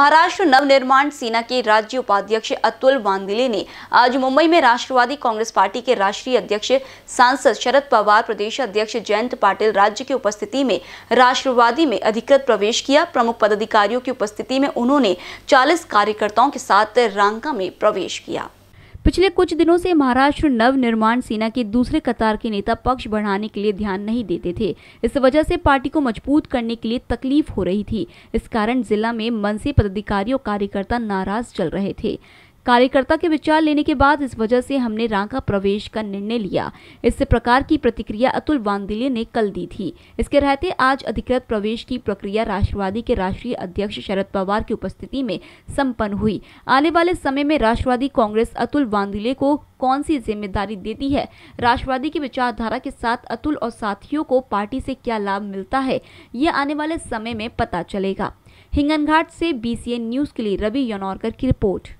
महाराष्ट्र नवनिर्माण सेना के राज्य उपाध्यक्ष अतुल वांदिले ने आज मुंबई में राष्ट्रवादी कांग्रेस पार्टी के राष्ट्रीय अध्यक्ष सांसद शरद पवार प्रदेश अध्यक्ष जयंत पाटिल राज्य की उपस्थिति में राष्ट्रवादी में अधिकृत प्रवेश किया प्रमुख पदाधिकारियों की उपस्थिति में उन्होंने चालीस कार्यकर्ताओं के साथ रांका में प्रवेश किया पिछले कुछ दिनों से महाराष्ट्र नव निर्माण सेना के दूसरे कतार के नेता पक्ष बढ़ाने के लिए ध्यान नहीं देते थे इस वजह से पार्टी को मजबूत करने के लिए तकलीफ हो रही थी इस कारण जिला में मनसे पदाधिकारी और कार्यकर्ता नाराज चल रहे थे कार्यकर्ता के विचार लेने के बाद इस वजह से हमने रांका प्रवेश का निर्णय लिया इस प्रकार की प्रतिक्रिया अतुल वांदिले ने कल दी थी इसके रहते आज अधिकृत प्रवेश की प्रक्रिया राष्ट्रवादी के राष्ट्रीय अध्यक्ष शरद पवार की उपस्थिति में सम्पन्न हुई आने वाले समय में राष्ट्रवादी कांग्रेस अतुल वांदिले को कौन सी जिम्मेदारी देती है राष्ट्रवादी की विचारधारा के साथ अतुल और साथियों को पार्टी से क्या लाभ मिलता है ये आने वाले समय में पता चलेगा हिंगनघाट से बीसीएन न्यूज के लिए रवि यनौरकर की रिपोर्ट